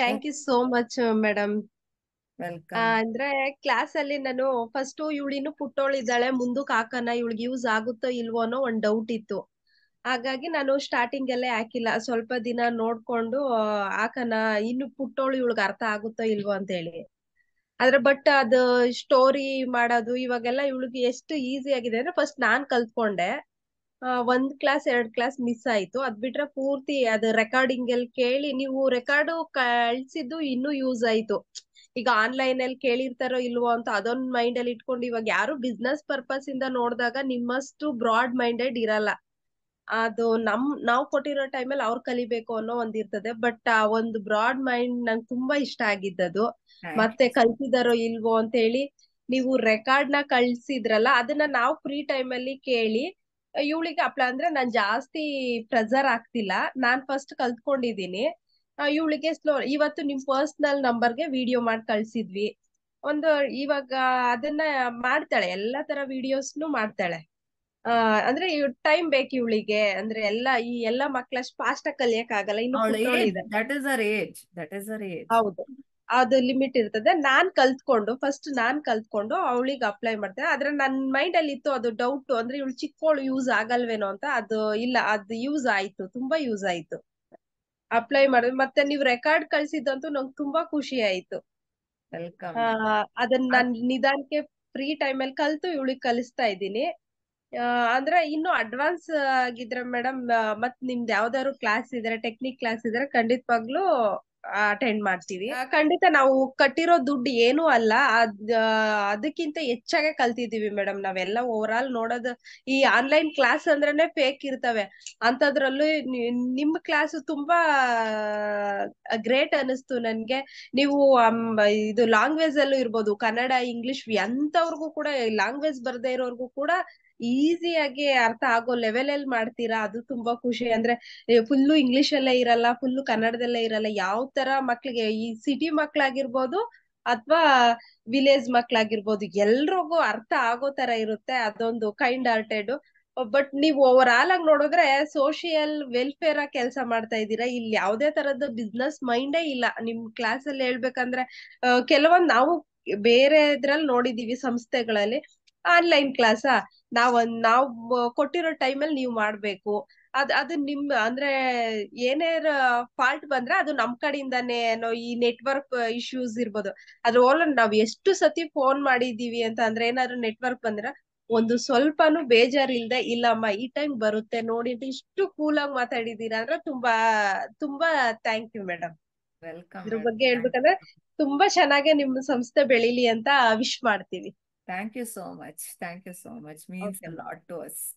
Thank you so much madam ಅಂದ್ರೆ class ಅಲ್ಲಿ ನಾನು ಫಸ್ಟ್ ಇವಳಿನ್ನು ಇದ್ದಾಳೆ ಮುಂದಕ್ಕೆ ಹಾಕನ ಇವಳಿಗೆ ಯೂಸ್ ಆಗುತ್ತೋ ಇಲ್ವೋ ಅನ್ನೋ ಒಂದ್ ಡೌಟ್ ಇತ್ತು ಹಾಗಾಗಿ ನಾನು ಸ್ಟಾರ್ಟಿಂಗ್ ಅಲ್ಲೇ ಹಾಕಿಲ್ಲ ಸ್ವಲ್ಪ ದಿನ ನೋಡ್ಕೊಂಡು ಹಾಕನ ಇನ್ನು ಪುಟ್ಟೋಳು ಇವಳಿಗೆ ಅರ್ಥ ಆಗುತ್ತೋ ಇಲ್ವೋ ಅಂತ ಹೇಳಿ ಆದ್ರೆ ಬಟ್ ಅದು ಸ್ಟೋರಿ ಮಾಡೋದು ಇವಾಗೆಲ್ಲ ಇವಳಿಗೆ ಎಷ್ಟು ಈಸಿ ಆಗಿದೆ ಅಂದ್ರೆ ಫಸ್ಟ್ ನಾನ್ ಕಲ್ತ್ಕೊಂಡೆ ಒಂದ್ ಕ್ಲಾಸ್ ಎರಡ್ ಕ್ಲಾಸ್ ಮಿಸ್ ಆಯ್ತು ಅದ್ ಬಿಟ್ರೆ ಪೂರ್ತಿ ಅದ್ ರೆಕಾರ್ಡಿಂಗ್ ಅಲ್ಲಿ ಕೇಳಿ ನೀವು ರೆಕಾರ್ಡ್ ಕಳ್ಸಿದ್ದು ಇನ್ನು ಯೂಸ್ ಆಯ್ತು ಈಗ ಆನ್ಲೈನ್ ಅಲ್ಲಿ ಕೇಳಿರ್ತಾರೋ ಇಲ್ವೋ ಅಂತ ಅದೊಂದ್ ಮೈಂಡ್ ಅಲ್ಲಿ ಇಟ್ಕೊಂಡು ಇವಾಗ ಯಾರು ಬಿಸ್ನೆಸ್ ಪರ್ಪಸ್ ಇಂದ ನೋಡಿದಾಗ ನಿಮ್ಮಷ್ಟು ಬ್ರಾಡ್ ಮೈಂಡೆಡ್ ಇರಲ್ಲ ಅದು ನಮ್ ನಾವ್ ಕೊಟ್ಟಿರೋ ಅಲ್ಲಿ ಅವ್ರ್ ಕಲಿಬೇಕು ಅನ್ನೋ ಒಂದ್ ಇರ್ತದೆ ಬಟ್ ಆ ಒಂದು ಬ್ರಾಡ್ ಮೈಂಡ್ ನಂಗೆ ತುಂಬಾ ಇಷ್ಟ ಆಗಿದ್ದದು ಮತ್ತೆ ಕಲ್ತಿದಾರೋ ಇಲ್ವೋ ಅಂತ ಹೇಳಿ ನೀವು ರೆಕಾರ್ಡ್ ನ ಕಳ್ಸಿದ್ರಲ್ಲ ಅದನ್ನ ನಾವ್ ಫ್ರೀ ಟೈಮ್ ಅಲ್ಲಿ ಕೇಳಿ ಇವಳಿಗೆ ಅಪ್ಲ ಅಂದ್ರೆ ನಾನ್ ಜಾಸ್ತಿ ಪ್ರೆಸರ್ ಆಗ್ತಿಲ್ಲ ನಾನ್ ಫಸ್ಟ್ ಕಲ್ತ್ಕೊಂಡಿದೀನಿ ಇವಳಿಗೆ ಸ್ಲೋ ಇವತ್ತು ನಿಮ್ ಪರ್ಸನಲ್ ನಂಬರ್ಗೆ ವಿಡಿಯೋ ಮಾಡಿ ಕಳ್ಸಿದ್ವಿ ಒಂದು ಇವಾಗ ಅದನ್ನ ಮಾಡ್ತಾಳೆ ಎಲ್ಲಾ ತರ ವಿಡಿಯೋಸ್ನು ಮಾಡ್ತಾಳೆ ಆ ಅಂದ್ರೆ ಟೈಮ್ ಬೇಕು ಇವಳಿಗೆ ಅಂದ್ರೆ ಎಲ್ಲಾ ಈ ಎಲ್ಲಾ ಮಕ್ಕಳಷ್ಟು ಫಾಸ್ಟ್ ಆಗಿ ಕಲಿಯಕ್ ಆಗಲ್ಲ ಇನ್ನು ಹೌದು ಅದು ಲಿಮಿಟ್ ಇರ್ತದೆ ನಾನ್ ಕಲ್ತ್ಕೊಂಡು ಫಸ್ಟ್ ನಾನ್ ಕಲ್ತ್ಕೊಂಡು ಅವಳಿಗೆ ಅಪ್ಲೈ ಮಾಡ್ತೇನೆ ಆದ್ರೆ ನನ್ ಮೈಂಡ್ ಅಲ್ಲಿ ಇತ್ತು ಅದು ಡೌಟ್ ಅಂದ್ರೆ ಇವಳು ಚಿಕ್ಕೋಳು ಯೂಸ್ ಆಗಲ್ವೇನೋ ಅಂತ ಅದು ಇಲ್ಲ ಅದು ಯೂಸ್ ಆಯ್ತು ತುಂಬಾ ಯೂಸ್ ಆಯ್ತು ಅಪ್ಲೈ ಮಾಡ್ ಮತ್ತೆ ನೀವ್ ರೆಕಾರ್ಡ್ ಕಳ್ಸಿದ್ದಂತೂ ನಂಗೆ ತುಂಬಾ ಖುಷಿ ಆಯ್ತು ಅದನ್ನ ನಾನ್ ನಿಧಾನಕ್ಕೆ ಫ್ರೀ ಟೈಮ್ ಅಲ್ಲಿ ಕಲ್ತು ಇವಳಿಗೆ ಕಲಿಸ್ತಾ ಇದ್ದೀನಿ ಅಂದ್ರೆ ಇನ್ನು ಅಡ್ವಾನ್ಸ್ ಆಗಿದ್ರೆ ಮೇಡಮ್ ಮತ್ ನಿಮ್ದು ಯಾವ್ದಾದ್ರು ಕ್ಲಾಸ್ ಇದ್ರೆ ಟೆಕ್ನಿಕ್ ಕ್ಲಾಸ್ ಇದ್ರೆ ಖಂಡಿತವಾಗ್ಲೂ ಅಟೆಂಡ್ ಮಾಡ್ತೀವಿ ಖಂಡಿತ ನಾವು ಕಟ್ಟಿರೋ ದುಡ್ಡು ಏನು ಅಲ್ಲ ಅದಕ್ಕಿಂತ ಹೆಚ್ಚಾಗೆ ಕಲ್ತಿದೀವಿ ಮೇಡಮ್ ನಾವೆಲ್ಲ ಓವರ್ ಆಲ್ ನೋಡೋದು ಈ ಆನ್ಲೈನ್ ಕ್ಲಾಸ್ ಅಂದ್ರೆ ಫೇಕ್ ಇರ್ತವೆ ಅಂತದ್ರಲ್ಲೂ ನಿಮ್ ಕ್ಲಾಸ್ ತುಂಬಾ ಗ್ರೇಟ್ ಅನಿಸ್ತು ನನ್ಗೆ ನೀವು ಇದು ಲ್ಯಾಂಗ್ವೇಜ್ ಅಲ್ಲೂ ಇರ್ಬೋದು ಕನ್ನಡ ಇಂಗ್ಲಿಷ್ ಎಂತವ್ರಿಗೂ ಕೂಡ ಲ್ಯಾಂಗ್ವೇಜ್ ಬರ್ದೇ ಇರೋರ್ಗು ಕೂಡ ಈಸಿಯಾಗಿ ಅರ್ಥ ಆಗೋ ಲೆವೆಲ್ ಅಲ್ಲಿ ಮಾಡ್ತೀರಾ ಅದು ತುಂಬಾ ಖುಷಿ ಅಂದ್ರೆ ಫುಲ್ಲು ಇಂಗ್ಲಿಷ್ ಅಲ್ಲೇ ಇರಲ್ಲ ಫುಲ್ಲು ಕನ್ನಡದಲ್ಲೇ ಇರಲ್ಲ ಯಾವ ತರ ಮಕ್ಳಿಗೆ ಈ ಸಿಟಿ ಮಕ್ಳಾಗಿರ್ಬೋದು ಅಥವಾ ವಿಲೇಜ್ ಮಕ್ಳಾಗಿರ್ಬೋದು ಎಲ್ರಿಗೂ ಅರ್ಥ ಆಗೋ ತರ ಇರುತ್ತೆ ಅದೊಂದು ಕೈಂಡ್ ಹಾರ್ಟೆಡ್ ಬಟ್ ನೀವು ಓವರ್ ಆಲ್ ಆಗಿ ನೋಡಿದ್ರೆ ಸೋಷಿಯಲ್ ವೆಲ್ಫೇರ್ ಆಗಿ ಕೆಲಸ ಮಾಡ್ತಾ ಇದ್ದೀರಾ ಇಲ್ಲಿ ಯಾವ್ದೇ ತರದ ಬಿಸ್ನೆಸ್ ಮೈಂಡೇ ಇಲ್ಲ ನಿಮ್ ಕ್ಲಾಸ್ ಅಲ್ಲಿ ಹೇಳ್ಬೇಕಂದ್ರೆ ಕೆಲವೊಂದ್ ನಾವು ಬೇರೆ ಇದ್ರಲ್ಲಿ ನೋಡಿದೀವಿ ಸಂಸ್ಥೆಗಳಲ್ಲಿ ಆನ್ಲೈನ್ ಕ್ಲಾಸಾ ನಾವ್ ನಾವ್ ಕೊಟ್ಟಿರೋ ಟೈಮಲ್ಲಿ ನೀವು ಮಾಡ್ಬೇಕು ಅದ್ ಅದು ನಿಮ್ ಅಂದ್ರೆ ಏನೇ ಫಾಲ್ಟ್ ಬಂದ್ರೆ ಅದು ನಮ್ ಕಡೆಯಿಂದಾನೇ ಏನೋ ಈ ನೆಟ್ವರ್ಕ್ ಇಶ್ಯೂಸ್ ಇರ್ಬೋದು ಅದ್ರ ಓಲ್ ನಾವ್ ಎಷ್ಟು ಸತಿ ಫೋನ್ ಮಾಡಿದೀವಿ ಅಂತ ಅಂದ್ರೆ ಏನಾದ್ರು ನೆಟ್ವರ್ಕ್ ಬಂದ್ರೆ ಒಂದು ಸ್ವಲ್ಪನು ಬೇಜಾರ್ ಇಲ್ದೆ ಇಲ್ಲಮ್ಮ ಈ ಟೈಮ್ ಬರುತ್ತೆ ನೋಡಿ ಇಷ್ಟು ಕೂಲ್ ಆಗಿ ಮಾತಾಡಿದೀರಾ ಅಂದ್ರೆ ತುಂಬಾ ತುಂಬಾ ಥ್ಯಾಂಕ್ ಯು ಮೇಡಮ್ ಇದ್ರ ಬಗ್ಗೆ ಹೇಳ್ಬೇಕಂದ್ರೆ ತುಂಬಾ ಚೆನ್ನಾಗೆ ನಿಮ್ ಸಂಸ್ಥೆ ಬೆಳಿಲಿ ಅಂತ ವಿಶ್ ಮಾಡ್ತೀವಿ Thank you so much. Thank you so much. Means okay. a lot to us.